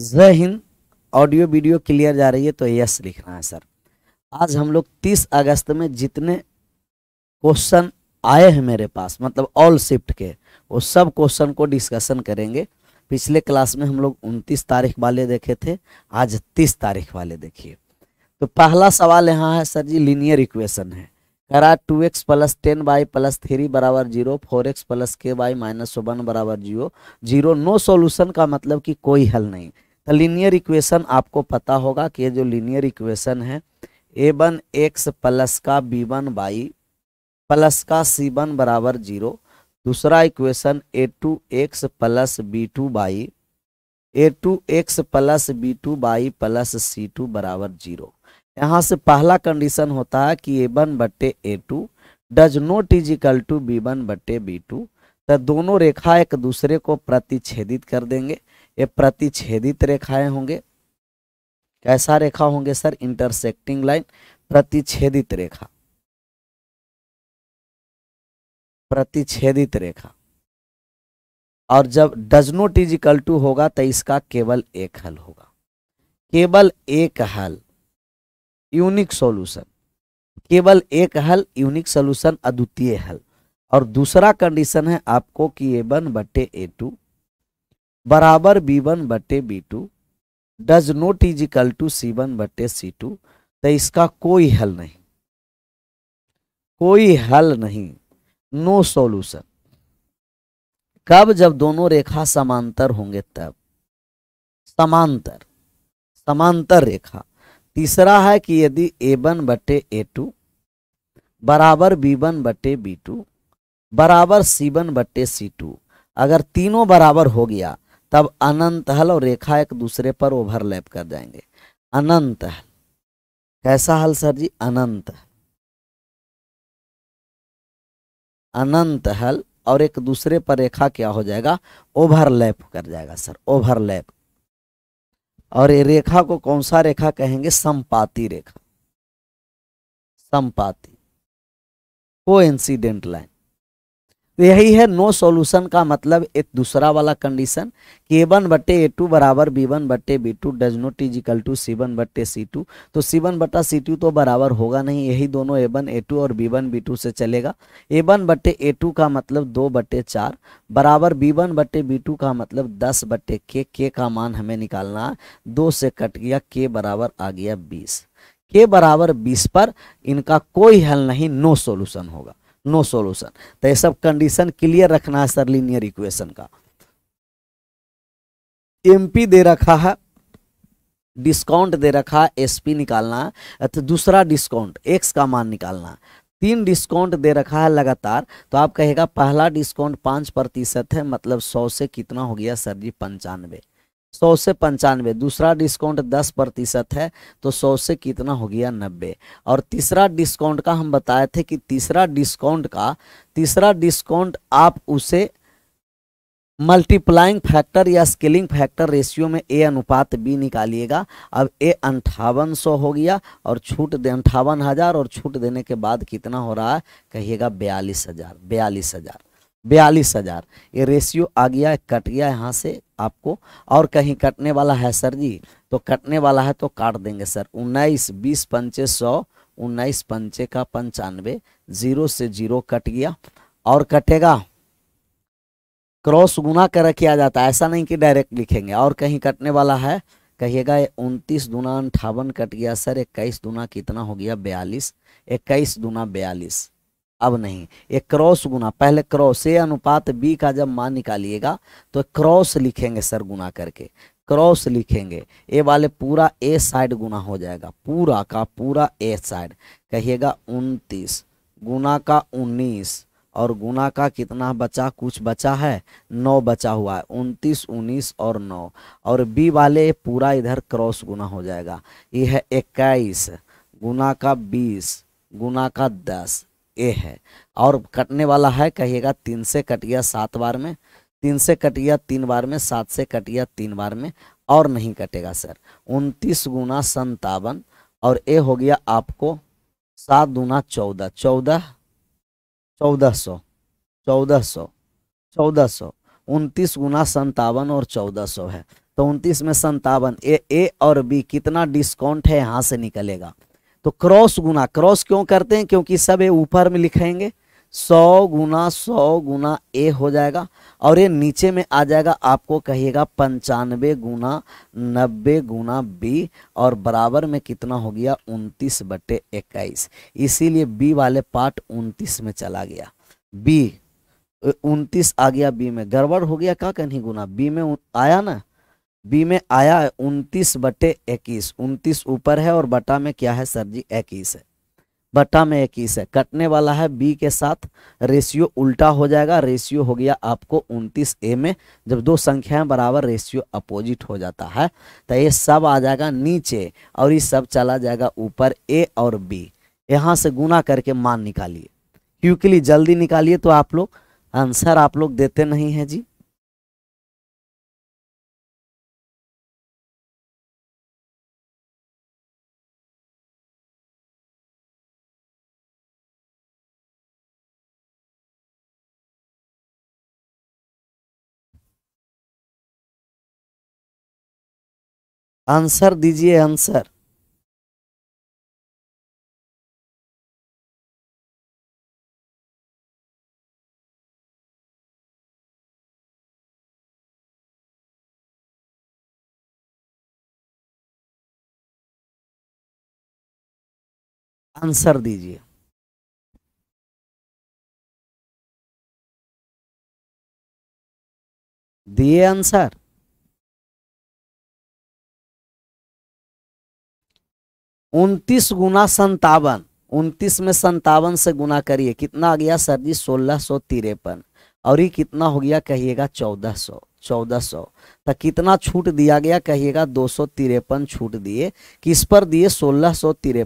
जय Hind audio video clear जा रही है तो यस लिखना है सर आज हम लोग 30 अगस्त में जितने क्वेश्चन आए हैं मेरे पास मतलब ऑल शिफ्ट के वो सब क्वेश्चन को डिस्कशन करेंगे पिछले क्लास में हम लोग 29 तारीख वाले देखे थे आज 30 तारीख वाले देखिए तो पहला सवाल यहाँ है सर जी लीनियर इक्वेशन है करा two X plus ten Y plus three बराबर zero four X plus K Y minus one बराबर जीरो जीरो नो सोल्यूशन का मतलब कि कोई हल नहीं लीनियर इक्वेशन आपको पता होगा कि ये जो लीनियर इक्वेशन है ए वन एक्स प्लस का बी वन बाई प्लस का सी वन बराबर जीरो दूसरा equation A two X plus B two Y A two X plus B two Y plus C two बराबर zero यहाँ से पहला condition होता है कि ए वन बट्टे A two does not is equal to B one बट्टे B two तो दोनों रेखा एक दूसरे को प्रतिच्छेदित कर देंगे ये प्रतिच्छेदित रेखाएं होंगे कैसा रेखा होंगे सर इंटरसेक्टिंग लाइन प्रतिच्छेदित रेखा प्रतिच्छेदित रेखा और जब does not is equal to होगा तो इसका केवल एक हल होगा केवल एक हल यूनिक सॉल्यूशन केवल एक हल यूनिक सॉल्यूशन अद्वितीय हल और दूसरा कंडीशन है आपको कि ए वन बटे ए टू बराबर बी वन बटे B two does not is equal to C one बटे सी टू तो इसका कोई हल नहीं कोई हल नहीं नो सॉल्यूशन कब जब दोनों रेखा समांतर होंगे तब समांतर समांतर रेखा तीसरा है कि यदि ए वन बटे ए टू बराबर बी वन बटे बी टू बराबर सी वन बटे सी टू अगर तीनों बराबर हो गया तब अनंत हल और रेखा एक दूसरे पर ओवरलैप कर जाएंगे अनंत हल कैसा हल सर जी अनंत अनंत हल और एक दूसरे पर रेखा क्या हो जाएगा ओवरलैप कर जाएगा सर ओवरलैप और ये रेखा को कौन सा रेखा कहेंगे संपाती रेखा संपाती को इंसिडेंट लाइन तो यही है नो सॉल्यूशन का मतलब एक दूसरा वाला कंडीशन कि ए वन बटे ए टू बराबर बी वन बटे B two does not is equal to C one बटे सी टू तो सी वन बटा सी टू तो बराबर होगा नहीं यही दोनों ए वन ए टू और बी वन बी टू से चलेगा ए वन बटे ए टू का मतलब दो बटे चार बराबर बी वन बटे बी टू का मतलब दस बटे के के का मान हमें निकालना है दो से कट गया के बराबर आ गया बीस के बराबर बीस पर इनका कोई हल नहीं नो सोल्यूशन होगा नो सोल्यूशन तो ये सब कंडीशन क्लियर रखना है सर लीनियर इक्वेशन का एमपी दे रखा है डिस्काउंट दे रखा है एसपी निकालना अर्थात तो दूसरा डिस्काउंट एक्स का मान निकालना तीन डिस्काउंट दे रखा है लगातार तो आप कहेगा पहला डिस्काउंट पाँच प्रतिशत है मतलब सौ से कितना हो गया सर जी पंचानवे सौ से पंचानवे दूसरा डिस्काउंट दस प्रतिशत है तो सौ से कितना हो गया नब्बे और तीसरा डिस्काउंट का हम बताए थे कि तीसरा डिस्काउंट का तीसरा डिस्काउंट आप उसे मल्टीप्लाइंग फैक्टर या स्केलिंग फैक्टर रेशियो में ए अनुपात बी निकालिएगा अब ए अंठावन सौ हो गया और छूट दे अंठावन हज़ार और छूट देने के बाद कितना हो रहा है कहिएगा बयालीस हज़ार बयालीस हज़ार बयालीस हज़ार ये रेशियो आ गया कट गया यहाँ से आपको और कहीं कटने वाला है सर जी तो कटने वाला है तो काट देंगे सर उन्नीस बीस पंचे सौ उन्नीस पंचे का पंचानवे जीरो से जीरो कट गया और कटेगा क्रॉस गुना कर किया जाता है ऐसा नहीं कि डायरेक्ट लिखेंगे और कहीं कटने वाला है कहिएगा उनतीस दुना अंठावन कट गया सर इक्कीस दुना कितना हो गया बयालीस इक्कीस दूना बयालीस अब नहीं ये क्रॉस गुना पहले क्रॉस ए अनुपात बी का जब मान निकालिएगा तो क्रॉस लिखेंगे सर गुना करके क्रॉस लिखेंगे ए वाले पूरा ए साइड गुना हो जाएगा पूरा का पूरा ए साइड कहिएगा उनतीस गुना का उन्नीस और गुना का कितना बचा कुछ बचा है नौ बचा हुआ है उनतीस उन्नीस और नौ और बी वाले पूरा इधर क्रॉस गुना हो जाएगा ये है इक्कीस गुना का बीस गुना का दस ए है और कटने वाला है कहिएगा तीन से कटिया सात बार में तीन से कटिया तीन बार में सात से कटिया तीन बार में और नहीं कटेगा सर उनतीस गुना संतावन और ए हो गया आपको सात गुना चौदह चौदह चौदह सौ चौदह सौ चौदह सौ उनतीस गुना संतावन और चौदह सौ है तो उनतीस में संतावन ए ए और बी कितना डिस्काउंट है यहाँ से निकलेगा तो क्रॉस गुना क्रॉस क्यों करते हैं क्योंकि सब ये ऊपर में लिखेंगे सौ गुना सौ गुना ए हो जाएगा और ये नीचे में आ जाएगा आपको कहिएगा पंचानवे गुना नब्बे गुना बी और बराबर में कितना हो गया उनतीस बटे इक्कीस इसीलिए बी वाले पार्ट उनतीस में चला गया बी उनतीस आ गया बी में गड़बड़ हो गया का कहीं गुना बी में आया ना बी में आया है उनतीस बटे इक्कीस उनतीस ऊपर है और बटा में क्या है सर जी इक्कीस है बटा में इक्कीस है कटने वाला है बी के साथ रेशियो उल्टा हो जाएगा रेशियो हो गया आपको उनतीस ए में जब दो संख्याएं बराबर रेशियो अपोजिट हो जाता है तो ये सब आ जाएगा नीचे और ये सब चला जाएगा ऊपर ए और बी यहाँ से गुना करके मान निकालिए क्योंकि जल्दी निकालिए तो आप लोग आंसर आप लोग देते नहीं हैं जी आंसर दीजिए आंसर आंसर दीजिए दिए आंसर उनतीस गुना संतावन उनतीस में संतावन से गुना करिए कितना आ गया सर जी सोलह सौ तिरपन और ये कितना हो गया कहिएगा चौदह सौ चौदह सौ तो कितना छूट दिया गया कहिएगा दो छूट दिए किस पर दिए सोलह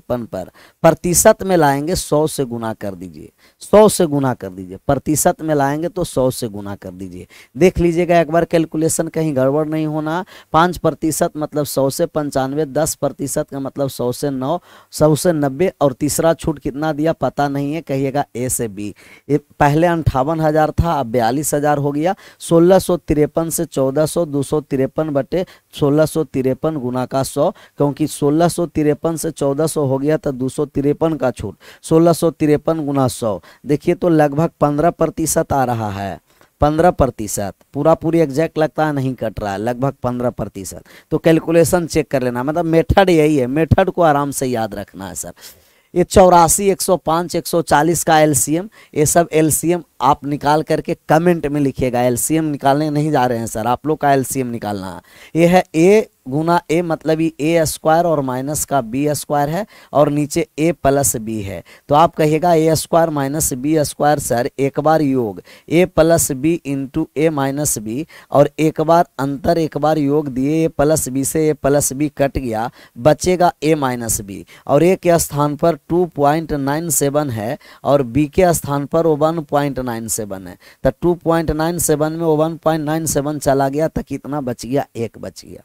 पर प्रतिशत में लाएंगे सौ से गुना कर दीजिए सौ से गुना कर दीजिए प्रतिशत में लाएंगे तो सौ से गुना कर दीजिए देख लीजिएगा एक बार कैलकुलेशन कहीं गड़बड़ नहीं होना पाँच प्रतिशत मतलब सौ से पंचानवे दस प्रतिशत का मतलब सौ से नौ सौ से नब्बे और तीसरा छूट कितना दिया पता नहीं है कहिएगा ए से बी ये पहले अंठावन हज़ार था अब बयालीस हज़ार हो गया सोलह सौ तिरपन से चौदह सौ दो सौ तिरपन बटे सोलह सौ तिरपन गुना का सौ क्योंकि सोलह सौ तिरपन से चौदह सौ हो गया तो दो सौ तिरपन का छूट सोलह सौ तिरपन गुना सौ देखिए तो लगभग पंद्रह प्रतिशत आ रहा है पंद्रह प्रतिशत पूरा पूरी एग्जैक्ट लगता है नहीं कट रहा है लगभग पंद्रह प्रतिशत तो कैलकुलेशन चेक कर लेना मतलब मेथड यही है मेथड को आराम से याद रखना है सर ये चौरासी एक सौ पाँच एक सौ चालीस का एलसीएम ये सब एलसीएम आप निकाल करके कमेंट में लिखिएगा एलसीएम निकालने नहीं जा रहे हैं सर आप लोग का एलसीएम निकालना है ये है ए गुना ए मतलब ही ए स्क्वायर और माइनस का बी स्क्वायर है और नीचे ए प्लस बी है तो आप कहेगा A square minus B square sir एक बार योग A plus B into A minus B और एक बार अंतर एक बार योग दिए ए प्लस बी से ए प्लस बी कट गया बचेगा ए माइनस बी और ए के स्थान पर टू पॉइंट नाइन सेवन है और बी के स्थान पर वो वन पॉइंट नाइन सेवन है तो टू पॉइंट नाइन सेवन में वो वन पॉइंट नाइन सेवन चला गया तो कितना बच गया एक बच गया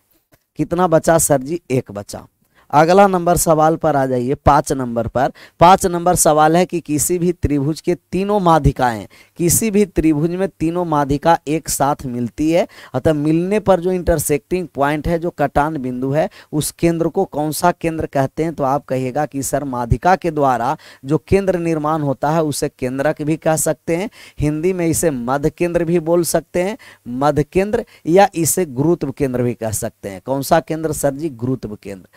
कितना बचा सर जी एक बचा अगला नंबर सवाल पर आ जाइए पाँच नंबर पर पाँच नंबर सवाल है कि किसी भी त्रिभुज के तीनों माधिकाएं किसी भी त्रिभुज में तीनों माधिका एक साथ मिलती है अतः मिलने पर जो इंटरसेक्टिंग पॉइंट है जो कटान बिंदु है उस केंद्र को कौन सा केंद्र कहते हैं तो आप कहिएगा कि सर माधिका के द्वारा जो केंद्र निर्माण होता है उसे केंद्रक भी कह सकते हैं हिंदी में इसे मध्य केंद्र भी बोल सकते हैं मध्य केंद्र या इसे गुरुत्व केंद्र भी कह सकते हैं कौन सा केंद्र सर जी गुरुत्व केंद्र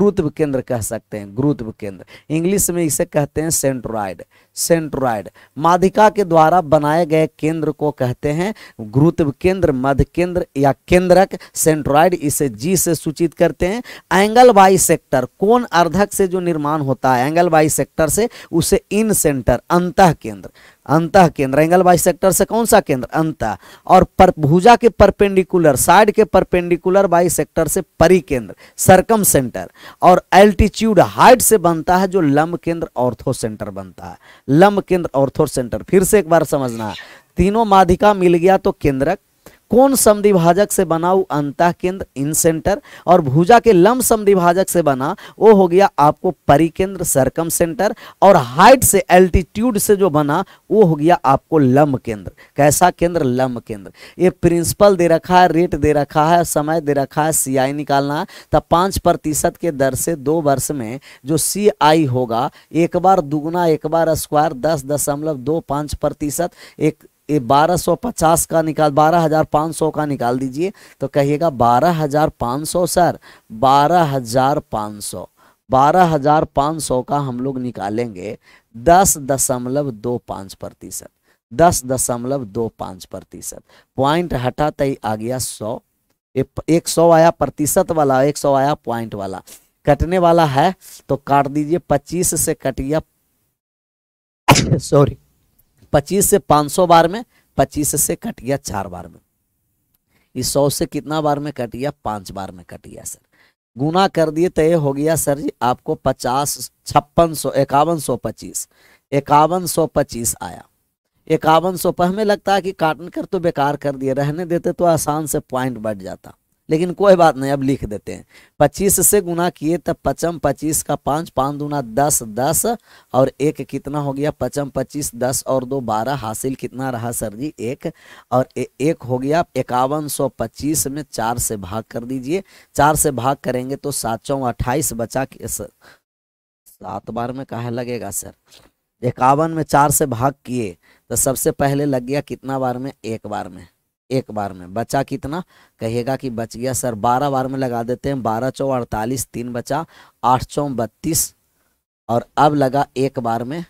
गुरुत्व केंद्र कह सकते हैं गुरुत्व केंद्र इंग्लिश में इसे कहते हैं सेंट्रोइड सेंट्रोइड माधिका के द्वारा बनाए गए केंद्र को कहते हैं गुरुत्व केंद्र मध्य केंद्र या केंद्रक सेंट्रोइड इसे जी से सूचित करते हैं एंगल वाई सेक्टर कौन अर्धक से जो निर्माण होता है एंगल वाई सेक्टर से उसे इन सेंटर अंत केंद्र अंत केंद्र एंगल बाई सेक्टर से कौन सा केंद्र अंत और पर भुजा के परपेंडिकुलर साइड के परपेंडिकुलर बाई सेक्टर से परिकेंद्र सरकम सेंटर और एल्टीट्यूड हाइट से बनता है जो लंब केंद्र ऑर्थो सेंटर बनता है लंब केंद्र ऑर्थो सेंटर फिर से एक बार समझना तीनों माधिका मिल गया तो केंद्रक कौन समिभाजक से बना वो अंतः केंद्र इन सेंटर और भुजा के लंब समिभाजक से बना वो हो गया आपको परिकेंद्र सरकम सेंटर और हाइट से एल्टीट्यूड से जो बना वो हो गया आपको लंब केंद्र कैसा केंद्र लंब केंद्र ये प्रिंसिपल दे रखा है रेट दे रखा है समय दे रखा है सीआई आई निकालना तो पाँच प्रतिशत के दर से दो वर्ष में जो सी होगा एक बार दुगुना एक बार स्क्वायर दस दशमलव दो पाँच प्रतिशत एक ये 1250 का निकाल 12500 का निकाल दीजिए तो कहिएगा 12500 सर 12500 12500 का हम लोग निकालेंगे दस दशमलव दो पाँच प्रतिशत दस दशमलव दो पाँच प्रतिशत पॉइंट हटा ही आ गया सौ एक सौ आया प्रतिशत वाला एक सौ आया पॉइंट वाला कटने वाला है तो काट दीजिए पच्चीस से कट गया सॉरी पच्चीस से पाँच सौ बार में पच्चीस से कट गया चार बार में इस सौ से कितना बार में कट गया पांच बार में कट गया सर गुना कर दिए तो हो गया सर जी आपको पचास छप्पन सौ इक्यावन सौ पच्चीस इक्यावन सौ पच्चीस आया इक्यावन सौ पर हमें लगता है कि काटन कर तो बेकार कर दिए रहने देते तो आसान से पॉइंट बढ़ जाता लेकिन कोई बात नहीं अब लिख देते हैं पच्चीस से गुना किए तब पचम पच्चीस का पाँच पाँच दूना दस दस और एक कितना हो गया पचम पच्चीस दस और दो बारह हासिल कितना रहा सर जी एक और ए, एक हो गया इक्यावन सौ पच्चीस में चार से भाग कर दीजिए चार से भाग करेंगे तो सात चौ अट्ठाईस बचा सात बार में कहा लगेगा सर इक्यावन में चार से भाग किए तो सबसे पहले लग गया कितना बार में एक बार में एक बार में बचा कितना कहेगा कि बच गया सर बारह बार में लगा देते हैं बारह चौ अड़तालीस तीन बचा आठ चौ बत्तीस और अब लगा एक बार में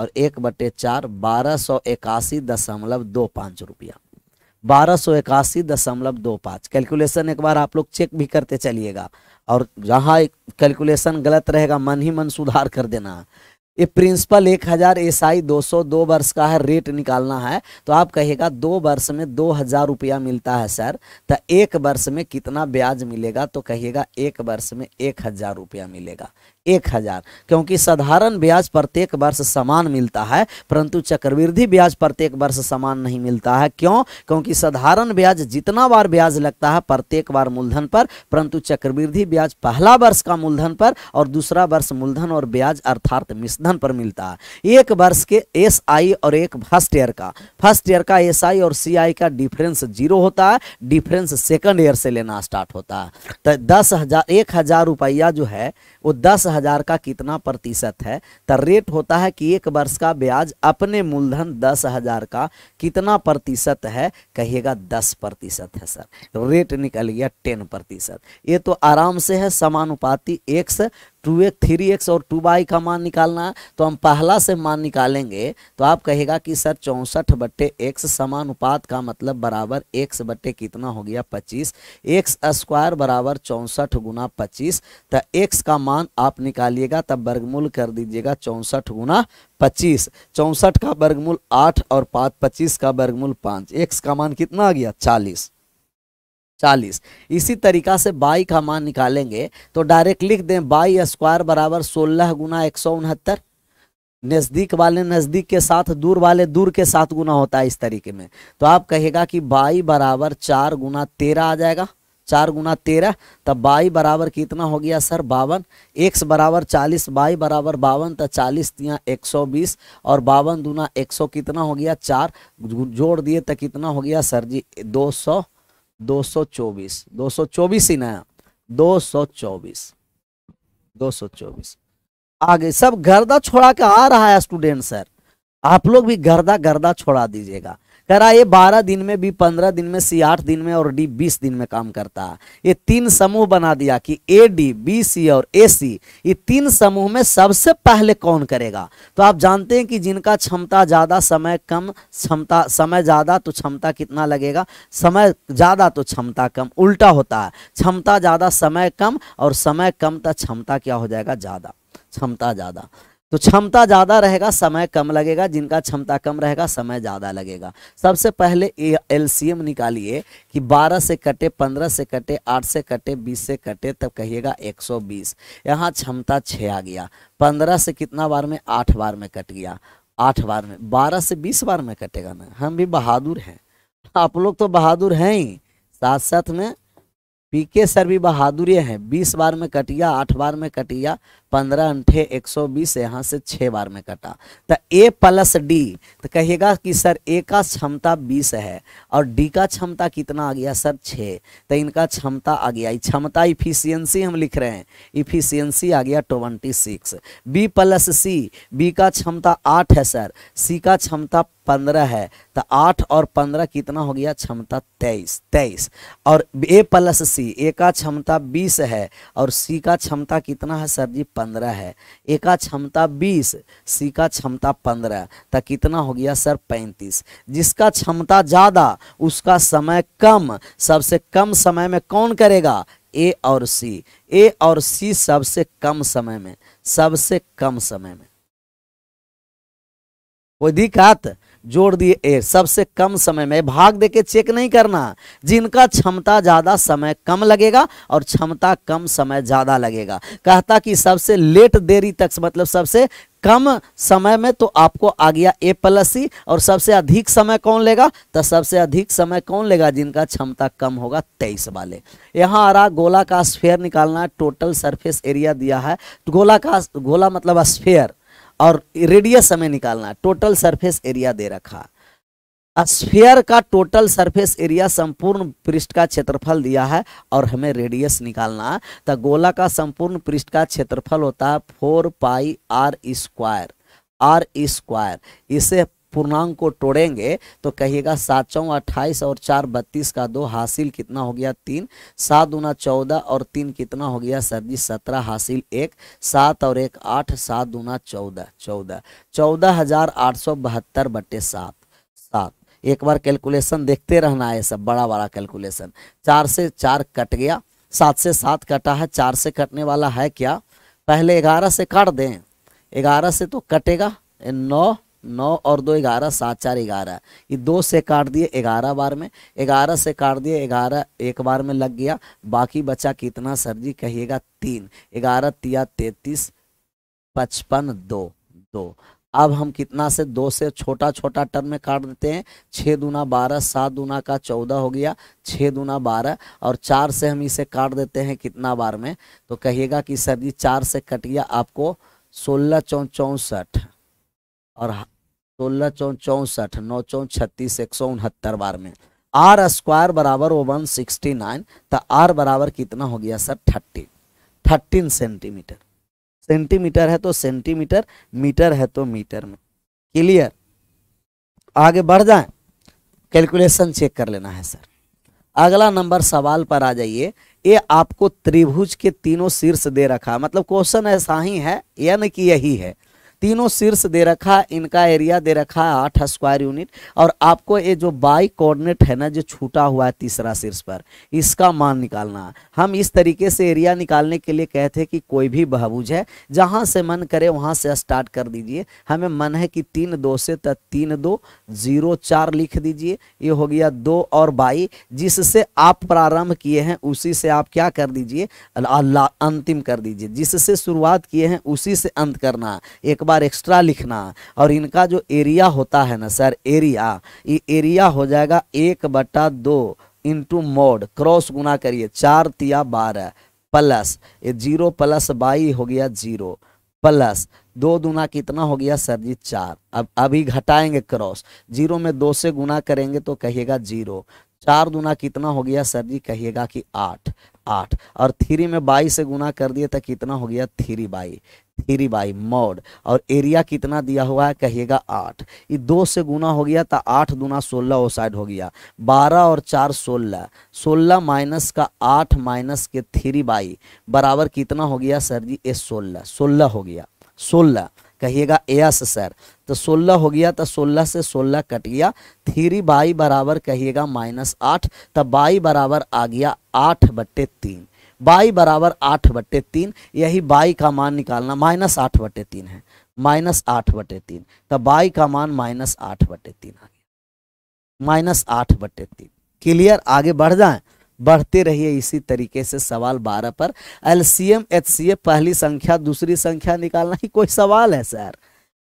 और एक बटे चार बारह सौ इक्यासी दशमलव दो पाँच रुपया बारह सौ इक्यासी दशमलव दो पाँच कैलकुलेशन एक बार आप लोग चेक भी करते चलिएगा और जहाँ कैलकुलेशन गलत रहेगा मन ही मन सुधार कर देना ये प्रिंसिपल एक हज़ार एस आई दो सौ दो वर्ष का है रेट निकालना है तो आप कहेगा दो वर्ष में दो हज़ार रुपया मिलता है सर तो एक वर्ष में कितना ब्याज मिलेगा तो कहिएगा एक वर्ष में एक हज़ार रुपया मिलेगा एक हजार क्योंकि साधारण ब्याज प्रत्येक वर्ष समान मिलता है परंतु चक्रवृद्धि ब्याज प्रत्येक वर्ष समान नहीं मिलता है क्यों क्योंकि साधारण ब्याज जितना बार ब्याज लगता है प्रत्येक बार मूलधन पर परंतु चक्रवृद्धि ब्याज पहला वर्ष का मूलधन पर और दूसरा वर्ष मूलधन और ब्याज अर्थात मिश्रधन पर मिलता है एक वर्ष के एस आई और एक फर्स्ट ईयर का फर्स्ट ईयर का एस आई और सी आई का डिफरेंस जीरो होता है डिफरेंस सेकेंड ईयर से लेना स्टार्ट होता है तो दस हजार एक हजार रुपया जो है वो दस हजार का कितना प्रतिशत है तो रेट होता है कि एक वर्ष का ब्याज अपने मूलधन दस हजार का कितना प्रतिशत है कहिएगा दस प्रतिशत है सर रेट निकल गया टेन प्रतिशत ये तो आराम से है समानुपाती X two X three X और टू बाई का मान निकालना है तो हम पहला से मान निकालेंगे तो आप कहेगा कि सर चौंसठ बट्टे एक्स समानुपात का मतलब बराबर एक्स बट्टे कितना हो गया पच्चीस एक्स स्क्वायर बराबर चौंसठ गुना पच्चीस तो एक्स का मान आप निकालिएगा तब वर्गमूल कर दीजिएगा चौंसठ गुना पच्चीस चौंसठ का वर्गमूल आठ और पाँच पच्चीस का वर्गमूल पाँच एक्स का मान कितना आ गया चालीस चालीस इसी तरीका से बाई का मान निकालेंगे तो डायरेक्ट लिख दें बाई स्क्वायर बराबर सोलह गुना एक सौ उनहत्तर नज़दीक वाले नज़दीक के साथ दूर वाले दूर के साथ गुना होता है इस तरीके में तो आप कहेगा कि बाई बराबर चार गुना तेरह आ जाएगा चार गुना तेरह तब बाई बराबर कितना हो गया सर बावन एक्स बराबर चालीस बाई बराबर बावन तो चालीस तिया एक सौ बीस और बावन दूना एक सौ कितना हो गया चार जोड़ दिए तो कितना हो गया सर जी दो सौ 224 ही ना 224 224 आगे सब गर्दा छोड़ा के आ रहा है स्टूडेंट सर आप लोग भी गर्दा गर्दा छोड़ा दीजिएगा कह रहा ये बारह दिन में बी पंद्रह दिन में सी आठ दिन में और डी बीस दिन में काम करता है ये तीन समूह बना दिया कि ए डी बी सी और ए सी ये तीन समूह में सबसे पहले कौन करेगा तो आप जानते हैं कि जिनका क्षमता ज़्यादा समय कम क्षमता समय ज़्यादा तो क्षमता कितना लगेगा समय ज़्यादा तो क्षमता कम उल्टा होता है क्षमता ज़्यादा समय कम और समय कम तो क्षमता क्या हो जाएगा ज़्यादा क्षमता ज़्यादा तो क्षमता ज़्यादा रहेगा समय कम लगेगा जिनका क्षमता कम रहेगा समय ज़्यादा लगेगा सबसे पहले एल निकालिए कि 12 से कटे 15 से कटे 8 से कटे 20 से कटे तब कहिएगा 120 सौ बीस यहाँ क्षमता छः आ गया 15 से कितना बार में आठ बार में कट गया आठ बार में 12 से 20 बार में कटेगा ना हम भी बहादुर हैं आप लोग तो बहादुर हैं ही साथ साथ में पीके सर भी बहादुर हैं बीस बार में कटिया आठ बार में कटिया पंद्रह अंठे एक सौ बीस यहाँ से छः बार में कटा तो ए प्लस डी तो कहिएगा कि सर ए का क्षमता बीस है और डी का क्षमता कितना आ गया सर छः तो इनका क्षमता आ गया क्षमता इफिशियंसी हम लिख रहे हैं इफिशियंसी आ गया twenty six B plus C B का क्षमता आठ है सर सी का क्षमता पंद्रह है तो आठ और पंद्रह कितना हो गया क्षमता तेईस तेईस और ए प्लस सी ए का क्षमता बीस है और सी का क्षमता कितना है सर जी पंद्रह है ए का क्षमता बीस सी का क्षमता पंद्रह तो कितना हो गया सर पैंतीस जिसका क्षमता ज़्यादा उसका समय कम सबसे कम समय में कौन करेगा ए और सी ए और सी सबसे कम समय में सबसे कम समय में कोई दिक्कत जोड़ दिए ए सबसे कम समय में भाग दे के चेक नहीं करना जिनका क्षमता ज़्यादा समय कम लगेगा और क्षमता कम समय ज़्यादा लगेगा कहता कि सबसे लेट देरी तक मतलब सबसे कम समय में तो आपको आ गया ए प्लस सी और सबसे अधिक समय कौन लेगा तो सबसे अधिक समय कौन लेगा जिनका क्षमता कम होगा तेईस वाले यहाँ आ रहा गोला का स्फेयर निकालना टोटल सरफेस एरिया दिया है गोला का गोला मतलब स्फेयर और रेडियस हमें निकालना टोटल सरफेस एरिया दे रखा स्फीयर का टोटल सरफेस एरिया संपूर्ण पृष्ठ का क्षेत्रफल दिया है और हमें रेडियस निकालना तो गोला का संपूर्ण पृष्ठ का क्षेत्रफल होता है four pi R square R square इसे पूर्णांक को तोड़ेंगे तो कहिएगा सात चौ अट्ठाईस और चार बत्तीस का दो हासिल कितना हो गया तीन सात दूना चौदह और तीन कितना हो गया सर जी सत्रह हासिल एक सात और एक आठ सात दूना चौदह चौदह चौदह हजार आठ सौ बहत्तर बटे सात सात एक बार कैलकुलेशन देखते रहना है सब बड़ा बड़ा कैलकुलेशन चार से चार कट गया सात से सात कटा है चार से कटने वाला है क्या पहले ग्यारह से काट दें ग्यारह से तो कटेगा नौ नौ और दो ग्यारह सात चार ग्यारह ये दो से काट दिए ग्यारह बार में ग्यारह से काट दिए ग्यारह एक बार में लग गया बाकी बचा कितना सर जी कहिएगा तीन ग्यारह तिया तैतीस पचपन दो दो अब हम कितना से दो से छोटा छोटा टर्म में काट देते हैं छः दूना बारह सात दूना का चौदह हो गया छः दूना बारह और चार से हम इसे काट देते हैं कितना बार में तो कहिएगा कि सर जी चार से कट गया आपको सोलह चौ चौंसठ और सोलह चौ चौसठ नौ चौ छत्तीस एक सौ उनहत्तर बार में आर स्क्वायर बराबर वो वन सिक्सटी नाइन तो आर बराबर कितना हो गया sir thirteen thirteen centimetre centimetre है तो सेंटीमीटर मीटर है तो मीटर में क्लियर आगे बढ़ जाए कैलकुलेशन चेक कर लेना है सर अगला नंबर सवाल पर आ जाइए ये आपको त्रिभुज के तीनों शीर्ष दे रखा मतलब क्वेश्चन ऐसा ही है यानी कि यही है तीनों शीर्ष दे रखा इनका एरिया दे रखा है आठ स्क्वायर यूनिट और आपको ये जो बाई कोऑर्डिनेट है ना जो छूटा हुआ है तीसरा शीर्ष पर इसका मान निकालना हम इस तरीके से एरिया निकालने के लिए कहते हैं कि कोई भी बहबूज है जहाँ से मन करे वहाँ से स्टार्ट कर दीजिए हमें मन है कि तीन दो से तो तीन दो जीरो चार लिख दीजिए ये हो गया दो और बाई जिससे आप प्रारंभ किए हैं उसी से आप क्या कर दीजिए अंतिम कर दीजिए जिससे शुरुआत किए हैं उसी से अंत करना एक बार बार एक्स्ट्रा लिखना और इनका जो एरिया होता है ना सर एरिया ये एरिया हो जाएगा एक बटा दो इंटू मोड क्रॉस गुना करिए चार तिया बारह प्लस ये जीरो प्लस बाई हो गया जीरो प्लस दो दुना कितना हो गया सर जी चार अब अभी घटाएंगे क्रॉस जीरो में दो से गुना करेंगे तो कहिएगा जीरो चार दुना कितना हो गया सर जी कहिएगा कि आठ आठ और थ्री में बाई से गुना कर दिए तो कितना हो गया three by three by mode और एरिया कितना दिया हुआ है कहिएगा आठ ये दो से गुना हो गया तो आठ दुना सोलह ओ साइड हो गया बारह और चार सोलह सोलह माइनस का आठ माइनस के थ्री बाई बराबर कितना हो गया सर जी ये सोलह सोलह हो गया सोलह कहिएगा यस सर तो सोलह हो गया तो सोलह से सोलह कट गया थ्री बाई बराबर कहिएगा माइनस आठ तो बाई बराबर आ गया आठ बट्टे तीन बाई बराबर आठ बट्टे तीन यही बाई का मान निकालना माइनस आठ बट्टे तीन है माइनस आठ बटे तीन तो बाई का मान माइनस आठ बटे तीन आ गया माइनस आठ बटे तीन क्लियर आगे बढ़ जाएं बढ़ते रहिए इसी तरीके से सवाल बारह पर एलसीएम एचसीएफ पहली संख्या दूसरी संख्या निकालना ही कोई सवाल है सर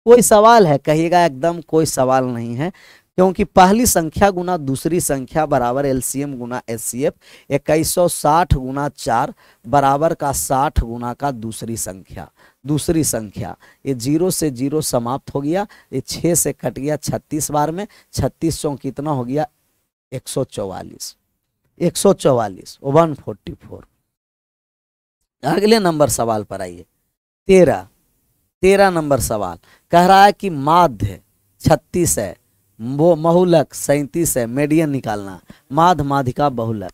कोई सवाल है कहिएगा एकदम कोई सवाल नहीं है क्योंकि पहली संख्या गुना दूसरी संख्या बराबर एलसीएम गुना एच सी एफ इक्कीस सौ साठ गुना चार बराबर का साठ गुना का दूसरी संख्या दूसरी संख्या ये जीरो से जीरो समाप्त हो गया ये छः से कट गया छत्तीस बार में छत्तीस सौ कितना हो गया एक सौ चौवालीस एक सौ चौवालीस वन फोर्टी फोर अगले नंबर सवाल पर आइए तेरह तेरह नंबर सवाल कह रहा है कि माध्य छत्तीस है वो महुलक सैंतीस है मेडियन निकालना माध माधिका बहुलक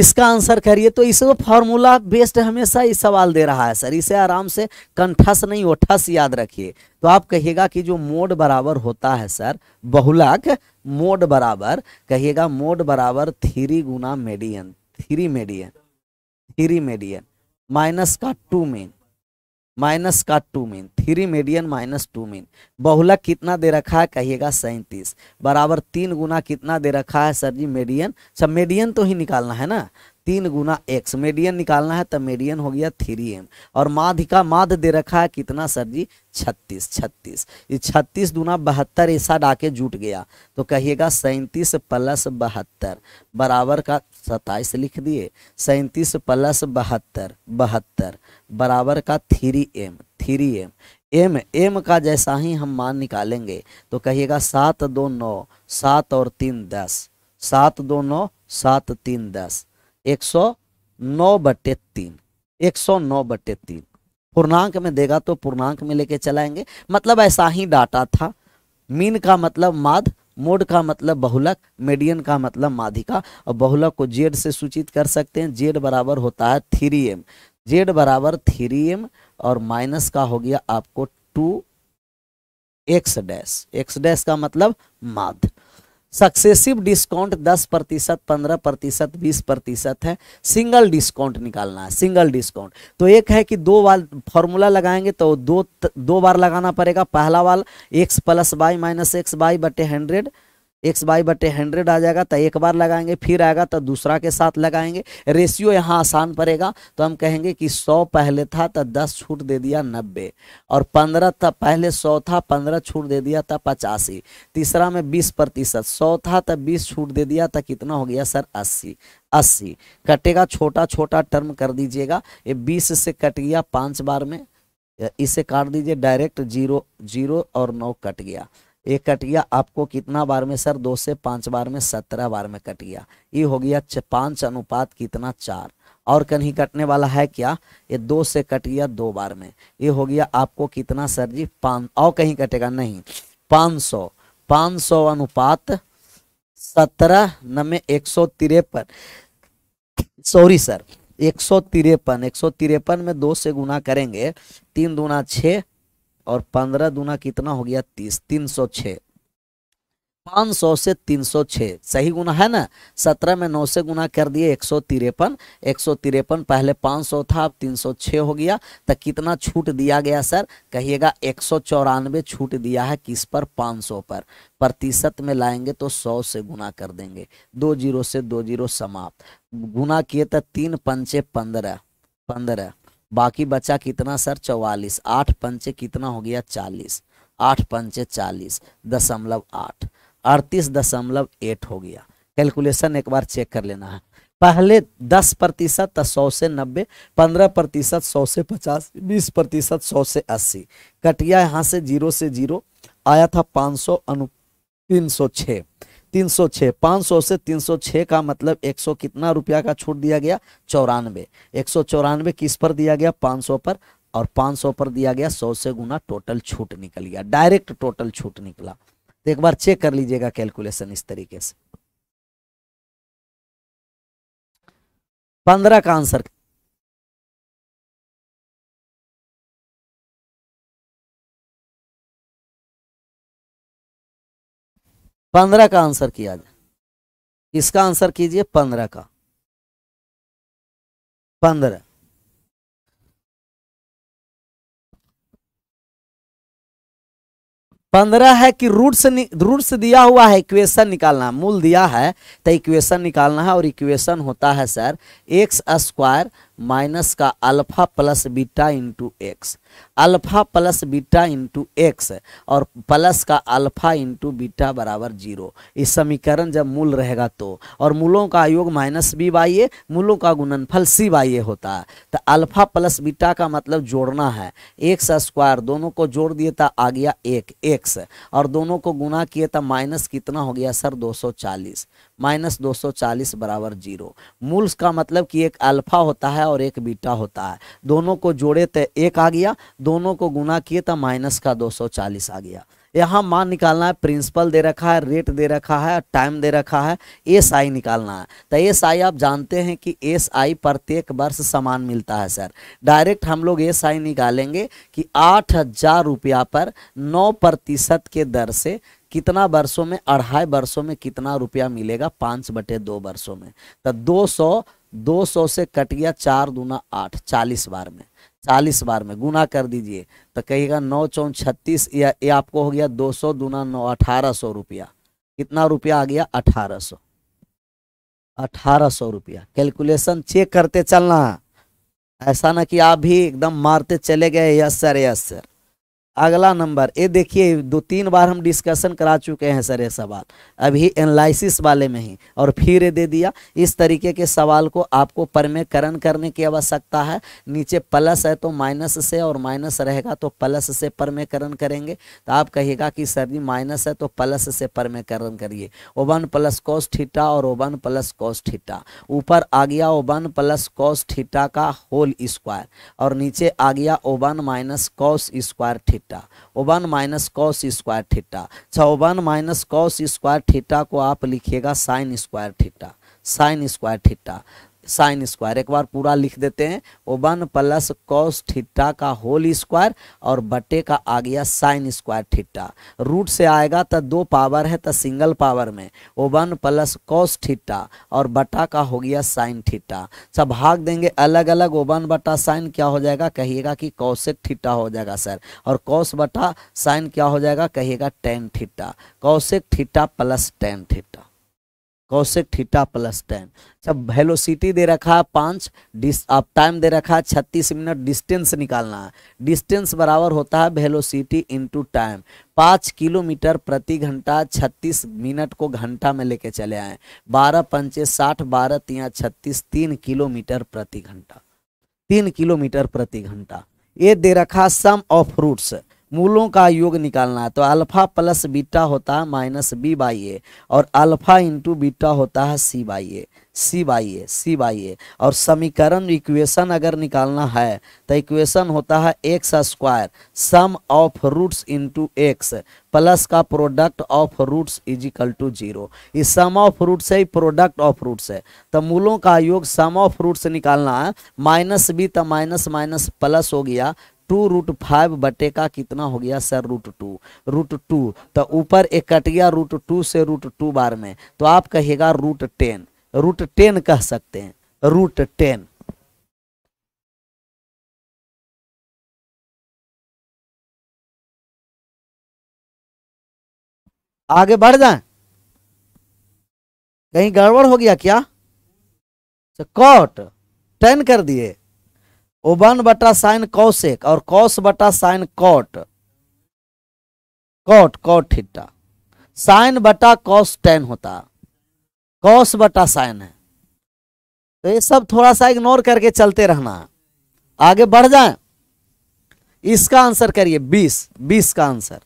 इसका आंसर करिए तो इसे फॉर्मूला बेस्ड हमेशा ये सवाल दे रहा है सर इसे आराम से कंठस नहीं ओठस याद रखिए तो आप कहिएगा कि जो मोड बराबर होता है सर बहुलक मोड बराबर कहिएगा मोड बराबर थ्री गुना median three median three median minus का टू मीन माइनस का two mean three median minus two mean बहुलक कितना दे रखा है कहिएगा सैंतीस बराबर तीन गुना कितना दे रखा है सर जी मीडियन सब मीडियन तो ही निकालना है ना तीन गुना एक्स मीडियन निकालना है तो मीडियन हो गया थ्री एम और माध का माध दे रखा है कितना सर जी छत्तीस छत्तीस ये छत्तीस गुना बहत्तर ऐसा डाके जुट गया तो कहिएगा सैंतीस प्लस बहत्तर बराबर का सताइस लिख दिए सैंतीस प्लस बहत्तर बहत्तर बराबर का three M three M M M का जैसा ही हम मान निकालेंगे तो कहिएगा सात दो नौ सात और तीन दस सात दो नौ सात तीन दस एक सौ नौ बटे तीन एक सौ नौ बटे तीन पूर्णांक में देगा तो पूर्णांक में लेके चलाएंगे मतलब ऐसा ही डाटा था मीन का मतलब माध मोड का मतलब बहुलक मीडियन का मतलब माधिका और बहुलक को जेड से सूचित कर सकते हैं जेड बराबर होता है थ्री एम जेड बराबर थ्री एम और माइनस का हो गया आपको two X dash X dash का मतलब माध्य सक्सेसिव डिस्काउंट दस प्रतिशत पंद्रह प्रतिशत बीस प्रतिशत है सिंगल डिस्काउंट निकालना है सिंगल डिस्काउंट तो एक है कि दो बार फॉर्मूला लगाएंगे तो दो दो बार लगाना पड़ेगा पहला वाल X plus Y minus X Y बटे हंड्रेड एक्स बाई बटे हंड्रेड आ जाएगा तो एक बार लगाएंगे फिर आएगा तो दूसरा के साथ लगाएंगे रेशियो यहाँ आसान पड़ेगा तो हम कहेंगे कि सौ पहले था तो दस छूट दे दिया नब्बे और पंद्रह था पहले सौ था पंद्रह छूट दे दिया था पचासी तीसरा में बीस प्रतिशत सौ था तो बीस छूट दे दिया तो कितना हो गया सर अस्सी अस्सी कटेगा छोटा छोटा टर्म कर दीजिएगा ये बीस से कट गया पाँच बार में इसे काट दीजिए डायरेक्ट जीरो जीरो और नौ कट गया एक कट गया आपको कितना बार में सर दो से पांच बार में सत्रह बार में कट गया ये हो गया पांच अनुपात कितना चार और कहीं कटने वाला है क्या ये दो से कट गया दो बार में ये हो गया आपको कितना सर जी पांच और कहीं कटेगा नहीं पांच सौ पांच सौ अनुपात सत्रह नमे एक सौ तिरपन सॉरी सर एक सौ तिरपन एक सौ तिरपन में दो से गुना करेंगे तीन दुना छः और पंद्रह दूना कितना हो गया तीस तीन सौ छः पाँच सौ से तीन सौ छः सही गुना है ना सत्रह में नौ से गुना कर दिए एक सौ तिरपन एक सौ तिरपन पहले पाँच सौ था अब तीन सौ छः हो गया तो कितना छूट दिया गया सर कहिएगा एक सौ चौरानवे छूट दिया है किस पर पाँच सौ पर प्रतिशत में लाएंगे तो सौ से गुना कर देंगे दो जीरो से दो जीरो समाप्त गुना किए तो तीन पंचे पंद्रह पंद्रह बाकी बचा कितना सर चौवालीस आठ पंचे कितना हो गया चालीस आठ पंचे चालीस दशमलव आठ अड़तीस दशमलव एट हो गया कैलकुलेशन एक बार चेक कर लेना है पहले दस प्रतिशत तो सौ से नब्बे पंद्रह प्रतिशत सौ से पचास बीस प्रतिशत सौ से अस्सी कटिया यहाँ से जीरो से जीरो आया था पाँच सौ अनु तीन सौ छः 306 500 से 306 का मतलब 100 कितना रुपया का छूट दिया गया चौरानवे एक चौरानवे किस पर दिया गया 500 पर और 500 पर दिया गया 100 से गुना टोटल छूट निकल गया डायरेक्ट टोटल छूट निकला तो एक बार चेक कर लीजिएगा कैलकुलेशन इस तरीके से पंद्रह का आंसर पंद्रह का आंसर किया जाए इसका आंसर कीजिए पंद्रह का पंद्रह पंद्रह है कि रूट से रूट से दिया हुआ है इक्वेशन निकालना मूल दिया है तो इक्वेशन निकालना है और इक्वेशन होता है सर एक्स स्क्वायर माइनस का alpha plus beta into X alpha plus beta into X और प्लस का अल्फा इंटू बीटा बराबर जीरो इस समीकरण जब मूल रहेगा तो और मूलों का योग माइनस बी बाई ए मूलों का गुणनफल सी बाई ए होता है तो अल्फा प्लस बीटा का मतलब जोड़ना है एक्स स्क्वायर दोनों को जोड़ दिए था तो आ गया एक एक्स और दोनों को गुना किए था तो माइनस कितना हो गया सर 240 माइनस दो बराबर जीरो मूल्स का मतलब कि एक अल्फा होता है और एक बीटा होता है दोनों को जोड़े तो एक आ गया दोनों को गुना किए तो माइनस का 240 आ गया यहाँ मान निकालना है प्रिंसिपल दे रखा है रेट दे रखा है टाइम दे रखा है एस आई निकालना है तो एस आई आप जानते हैं कि एस आई प्रत्येक वर्ष समान मिलता है सर डायरेक्ट हम लोग एस आई निकालेंगे कि आठ हजार रुपया पर नौ प्रतिशत के दर से कितना वर्षों में अढ़ाई वर्षों में कितना रुपया मिलेगा पाँच बटे दो वर्षों में तो दो सौ दो सौ से कट गया चार दूना आठ चालीस बार में चालीस बार में गुना कर दीजिए तो कहिएगा नौ चौन छत्तीस या ये आपको हो गया दो सौ दुना नौ अठारह सौ रुपया कितना रुपया आ गया अठारह सौ अठारह सौ रुपया कैलकुलेशन चेक करते चलना ऐसा ना कि आप भी एकदम मारते चले गए यस सर यस सर अगला नंबर ये देखिए दो तीन बार हम डिस्कशन करा चुके हैं सर ये सवाल अभी एनालिसिस वाले में ही और फिर ये दे दिया इस तरीके के सवाल को आपको परमेकरण करने की आवश्यकता है नीचे प्लस है तो माइनस से और माइनस रहेगा तो प्लस से परमेकरण करेंगे तो आप कहिएगा कि सर जी माइनस है तो प्लस से परमेकरण करिए ओ वन प्लस कॉस ठीटा और ओ वन प्लस कॉस ठीटा ऊपर आ गया ओ वन प्लस कॉस ठीटा का होल स्क्वायर और नीचे आ गया ओ one minus cos square theta theta one minus cos square theta अच्छा one minus cos square theta को आप लिखिएगा sine square theta sine square theta sine square एक बार पूरा लिख देते हैं वन प्लस कॉस ठिट्टा का होल स्क्वायर और बटे का आ गया साइन स्क्वायर ठिट्टा रूट से आएगा तो दो पावर है तो सिंगल पावर में वन प्लस कॉस ठिट्टा और बटा का हो गया साइन ठीटा सब भाग देंगे अलग अलग वन बटा साइन क्या हो जाएगा कहिएगा कि कौशिक ठिट्टा हो जाएगा सर और कौश बटा साइन क्या हो जाएगा कहिएगा tan theta cosec theta plus tan theta cosec theta plus tan अच्छा वेलोसिटी दे रखा है पाँच डिस आप टाइम दे रखा है छत्तीस मिनट डिस्टेंस निकालना है डिस्टेंस बराबर होता है वेलोसिटी इनटू टाइम पाँच किलोमीटर प्रति घंटा छत्तीस मिनट को घंटा में लेके चले आए बारह पंचे साठ बारह तिया छत्तीस तीन किलोमीटर प्रति घंटा तीन किलोमीटर प्रति घंटा ये दे रखा सम ऑफ रूट्स मूलों का योग निकालना है तो अल्फा प्लस बीटा होता है माइनस बी बाई ए और अल्फा इंटू बीटा होता है C by A C by A C by A और समीकरण इक्वेशन अगर निकालना है तो इक्वेशन होता है X square sum of roots into X plus का product of roots is equal to zero sum of roots है प्रोडक्ट ऑफ रूट्स है तो मूलों का योग सम ऑफ रूट्स निकालना है माइनस बी तो माइनस माइनस प्लस हो गया टू रूट फाइव बटे का कितना हो गया sir root two root two तो ऊपर एक कट गया रूट टू से रूट टू बार में तो आप कहिएगा रूट टेन रूट टेन कह सकते हैं रूट टेन आगे बढ़ जाए कहीं गड़बड़ हो गया क्या अच्छा, कॉट टेन कर दिए वन बटा साइन कौशेक और कौश बटा sine cot cot cot theta sine बटा कॉस टेन होता कॉस बटा साइन है तो ये सब थोड़ा सा इग्नोर करके चलते रहना आगे बढ़ जाए इसका आंसर करिए बीस बीस का आंसर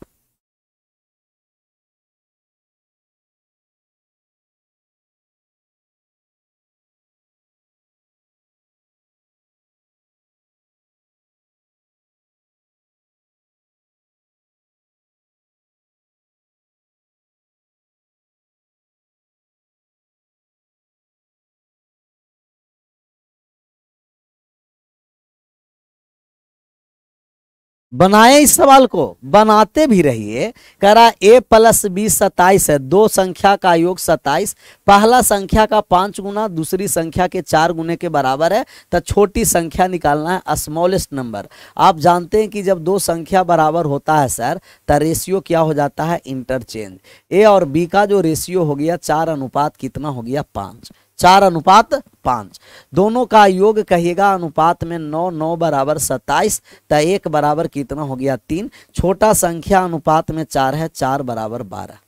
बनाए इस सवाल को बनाते भी रहिए करा ए प्लस बी सताइस है दो संख्या का योग सताइस पहला संख्या का पांच गुना दूसरी संख्या के चार गुने के बराबर है तो छोटी संख्या निकालना है स्मॉलेस्ट नंबर आप जानते हैं कि जब दो संख्या बराबर होता है सर तो रेशियो क्या हो जाता है इंटरचेंज ए और बी का जो रेशियो हो गया चार अनुपात कितना हो गया पाँच चार अनुपात पांच दोनों का योग कहिएगा अनुपात में नौ नौ बराबर सत्ताईस तो एक बराबर कितना हो गया तीन छोटा संख्या अनुपात में चार है चार बराबर बारह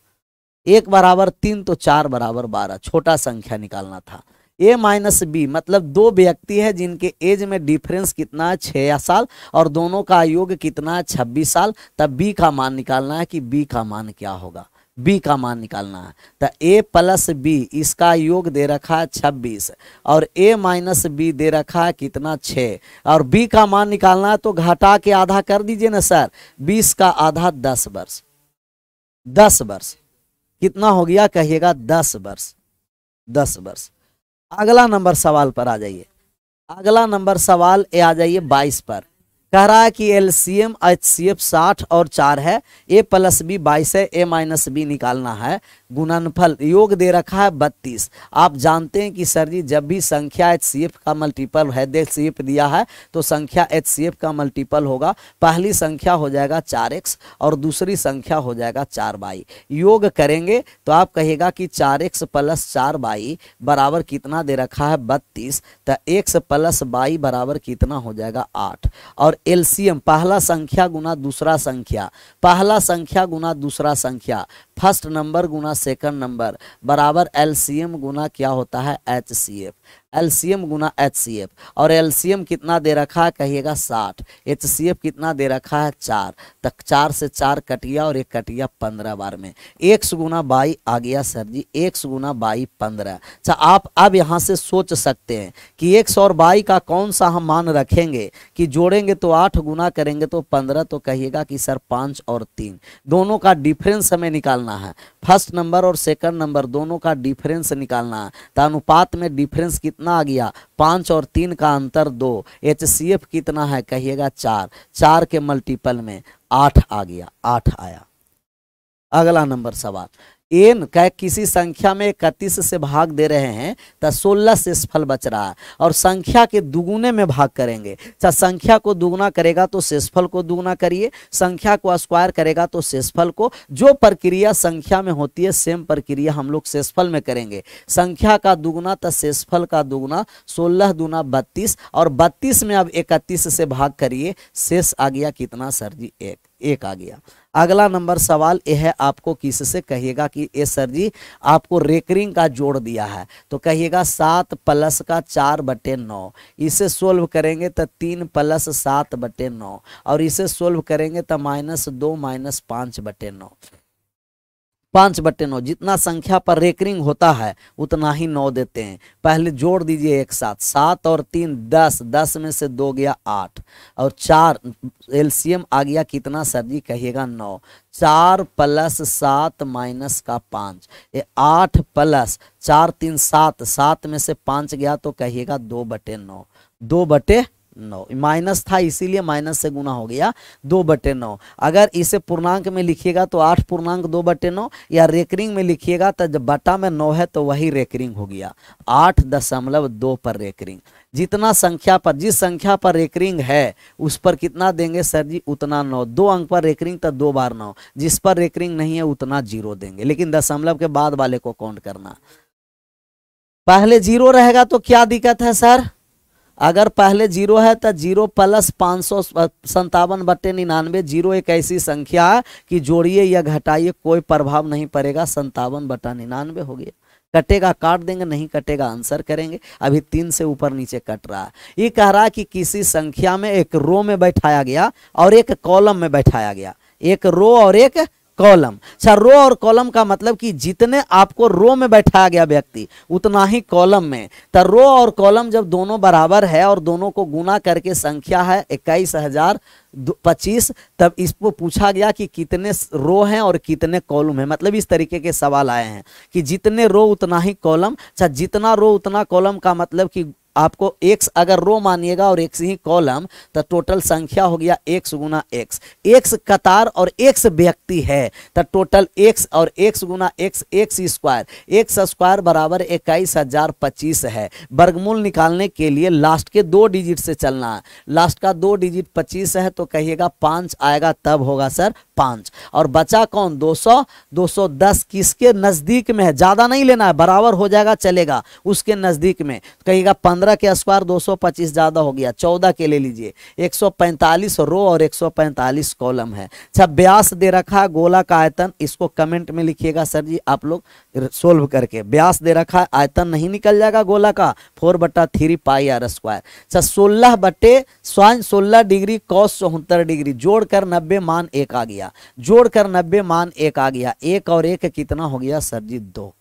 एक बराबर तीन तो चार बराबर बारह छोटा संख्या निकालना था ए माइनस बी मतलब दो व्यक्ति है जिनके एज में डिफरेंस कितना है छः साल और दोनों का योग कितना है छब्बीस साल तब बी का मान निकालना है कि बी का मान क्या होगा बी का मान निकालना है तो ए प्लस बी इसका योग दे रखा है छब्बीस और ए माइनस बी दे रखा है कितना छः और बी का मान निकालना है तो घटा के आधा कर दीजिए ना सर बीस का आधा दस वर्ष दस वर्ष कितना हो गया कहिएगा दस वर्ष दस वर्ष अगला नंबर सवाल पर आ जाइए अगला नंबर सवाल ए आ जाइए बाईस पर कह रहा है कि L C M H C F साठ और चार है ए प्लस बी बाईस है ए माइनस बी निकालना है गुणनफल योग दे रखा है बत्तीस आप जानते हैं कि सर जी जब भी संख्या एच सी एफ का मल्टीपल है एच सी एफ दिया है तो संख्या एच सी एफ का मल्टीपल होगा पहली संख्या हो जाएगा चार एक्स और दूसरी संख्या हो जाएगा चार बाई योग करेंगे तो आप कहेगा कि चार एक्स प्लस चार बाई बराबर कितना दे रखा है बत्तीस तो एक्स प्लस बाई बराबर कितना हो जाएगा आठ और एलसीएम पहला संख्या गुना दूसरा संख्या पहला संख्या गुना दूसरा संख्या फर्स्ट नंबर गुना सेकंड नंबर बराबर एलसीएम गुना क्या होता है एच सी एफ एम गुना एच सी एफ और एम कितना दे रखा है कहिएगा साठ एच सी एफ कितना दे रखा है चार तक चार से चार कटिया और एक कटिया पंद्रह बार में सौ गुना बाई आ गया सर जी एक्स गुना बाई पंद्रह अच्छा आप अब यहाँ से सोच सकते हैं कि एक्स और बाई का कौन सा हम मान रखेंगे कि जोड़ेंगे तो आठ गुना करेंगे तो पंद्रह तो कहिएगा कि सर पाँच और तीन दोनों का डिफरेंस हमें निकालना करना है फर्स्ट नंबर और सेकंड नंबर दोनों का डिफरेंस निकालना है तो अनुपात में डिफरेंस कितना आ गया पाँच और तीन का अंतर दो एच कितना है कहिएगा चार चार के मल्टीपल में आठ आ गया आठ आया अगला नंबर सवाल एन का किसी संख्या में इकतीस से भाग दे रहे हैं तो सोलह शेषफल बच रहा है और संख्या के दुगुने में भाग करेंगे अच्छा संख्या को दुगुना करेगा तो शेषफल को दुगुना करिए संख्या को स्क्वायर करेगा तो शेषफल को जो प्रक्रिया संख्या में होती है सेम प्रक्रिया हम लोग शेषफल में करेंगे संख्या का दुगुना तो शेषफल का दुगुना सोलह दुना बत्तीस और बत्तीस में अब इकतीस से भाग करिए शेष आ गया कितना सर जी एक एक आ गया अगला नंबर सवाल यह है आपको किससे कहिएगा कि ये सर जी आपको रेकरिंग का जोड़ दिया है तो कहिएगा सात प्लस का चार बटे नौ इसे सोल्व करेंगे तो तीन प्लस सात बटे नौ और इसे सोल्व करेंगे तो माइनस दो माइनस पाँच बटे नौ पाँच बटे नौ जितना संख्या पर रेकरिंग होता है उतना ही नौ देते हैं पहले जोड़ दीजिए एक साथ सात और तीन दस दस में से दो गया आठ और चार एलसीएम आ गया कितना सर जी कहिएगा नौ चार प्लस सात माइनस का पाँच ये आठ प्लस चार तीन सात सात में से पाँच गया तो कहिएगा दो बटे नौ दो बटे नौ माइनस था इसीलिए माइनस से गुना हो गया दो बटे नौ अगर इसे पूर्णांक में लिखिएगा तो आठ पूर्णांक दो बटे नौ या रेकरिंग में लिखिएगा तो जब बटा में नौ है तो वही रेकरिंग हो गया आठ दशमलव दो पर रेकरिंग जितना संख्या पर जिस संख्या पर रेकरिंग है उस पर कितना देंगे सर जी उतना नौ दो अंक पर रेकरिंग तो दो बार नौ जिस पर रेकरिंग नहीं है उतना जीरो देंगे लेकिन दशमलव के बाद वाले को काउंट करना पहले जीरो रहेगा तो क्या दिक्कत है सर अगर पहले जीरो है तो जीरो प्लस पाँच सौ संतावन बटे निन्यानवे जीरो एक ऐसी संख्या कि जोड़िए या घटाइए कोई प्रभाव नहीं पड़ेगा संतावन बटा निन्यानवे हो गया कटेगा काट देंगे नहीं कटेगा आंसर करेंगे अभी तीन से ऊपर नीचे कट रहा है ये कह रहा है कि किसी संख्या में एक रो में बैठाया गया और एक कॉलम में बैठाया गया एक रो और एक कॉलम अच्छा रो और कॉलम का मतलब कि जितने आपको रो में बैठाया गया व्यक्ति उतना ही कॉलम में तो रो और कॉलम जब दोनों बराबर है और दोनों को गुना करके संख्या है इक्कीस हजार पच्चीस तब इसको पूछा गया कि कितने रो हैं और कितने कॉलम हैं मतलब इस तरीके के सवाल आए हैं कि जितने रो उतना ही कॉलम अच्छा जितना रो उतना कॉलम का मतलब कि आपको एक्स अगर रो मानिएगा और एक्स ही कॉलम तो टोटल संख्या हो गया एक्स गुना एक्स एक्स कतार और एक्स व्यक्ति है तो टोटल एक्स और एक्स गुना X X square X square बराबर इक्कीस हजार पच्चीस है वर्गमूल निकालने के लिए लास्ट के दो डिजिट से चलना है लास्ट का दो डिजिट पच्चीस है तो कहिएगा पाँच आएगा तब होगा सर पाँच और बचा कौन 200 210 किसके नज़दीक में है ज़्यादा नहीं लेना है बराबर हो जाएगा चलेगा उसके नज़दीक में तो कहेगा पंद्रह के स्क्वायर 225 ज़्यादा हो गया चौदह के ले लीजिए 145 रो और 145 कॉलम है अच्छा ब्यास दे रखा है गोला का आयतन इसको कमेंट में लिखिएगा सर जी आप लोग सोल्व करके ब्यास दे रखा है आयतन नहीं निकल जाएगा गोला का फोर बट्टा थ्री पाई आर स्क्वायर अच्छा सोलह बटे स्वाइन सोलह डिग्री कॉस चौहत्तर डिग्री जोड़कर नब्बे मान एक आ गया गया जोड़कर नब्बे मान एक आ गया एक और एक कितना हो गया सर जी दो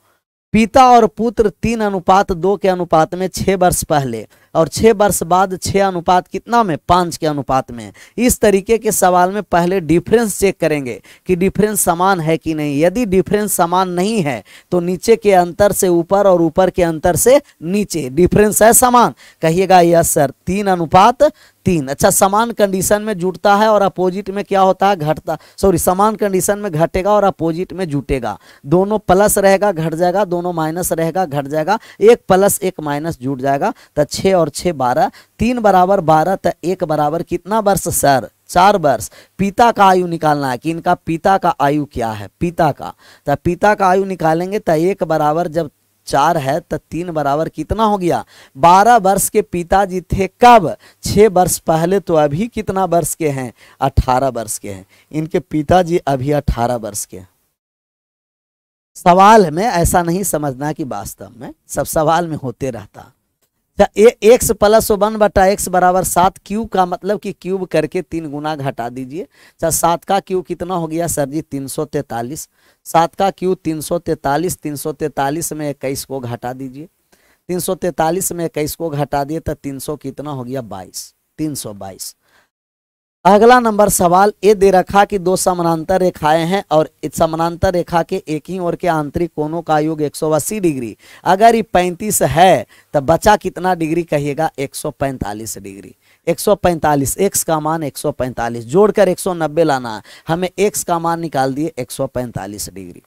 पिता और पुत्र तीन अनुपात दो के अनुपात में छह वर्ष पहले और छह वर्ष बाद छह अनुपात कितना में पांच के अनुपात में इस तरीके के सवाल में पहले डिफरेंस चेक करेंगे कि डिफरेंस समान है कि नहीं यदि डिफरेंस समान नहीं है तो नीचे के अंतर से ऊपर और ऊपर के अंतर से नीचे डिफरेंस है समान कहिएगा यस सर तीन अनुपात तीन अच्छा समान कंडीशन में जुटता है और अपोजिट में क्या होता है घटता सॉरी समान कंडीशन में घटेगा और अपोजिट में जुटेगा दोनों प्लस रहेगा घट जाएगा दोनों माइनस रहेगा घट जाएगा एक प्लस एक माइनस जुट जाएगा तो छः और छः बारह तीन बराबर बारह तो एक बराबर कितना वर्ष सर चार वर्ष पिता का आयु निकालना है कि इनका पिता का आयु क्या है पिता का तो पिता का आयु निकालेंगे तो एक बराबर जब चार है तो तीन बराबर कितना हो गया बारह वर्ष के पिताजी थे कब छः वर्ष पहले तो अभी कितना वर्ष के हैं अठारह वर्ष के हैं इनके पिताजी अभी अठारह वर्ष के हैं सवाल में ऐसा नहीं समझना कि वास्तव में सब सवाल में होते रहता तो एक्स प्लस वन बटा एक्स बराबर सात क्यूब का मतलब कि क्यूब करके तीन गुना घटा दीजिए सर अच्छा, सात का क्यूब कितना हो गया सर जी तीन सौ तैतालीस सात का क्यूब तीन सौ तैतालीस तीन सौ तैतालीस में इक्कीस को घटा दीजिए तीन सौ तैतालीस में इक्कीस को घटा दिए तो तीन सौ कितना हो गया बाईस तीन सौ बाईस अगला नंबर सवाल ये दे रखा कि दो समानांतर रेखाएं हैं और समानांतर रेखा के एक ही ओर के आंतरिक कोणों का योग 180 डिग्री अगर ये 35 है तो बचा कितना डिग्री कहिएगा 145 डिग्री 145 x का मान 145 जोड़कर 190 लाना हमें x का मान निकाल दिए 145 डिग्री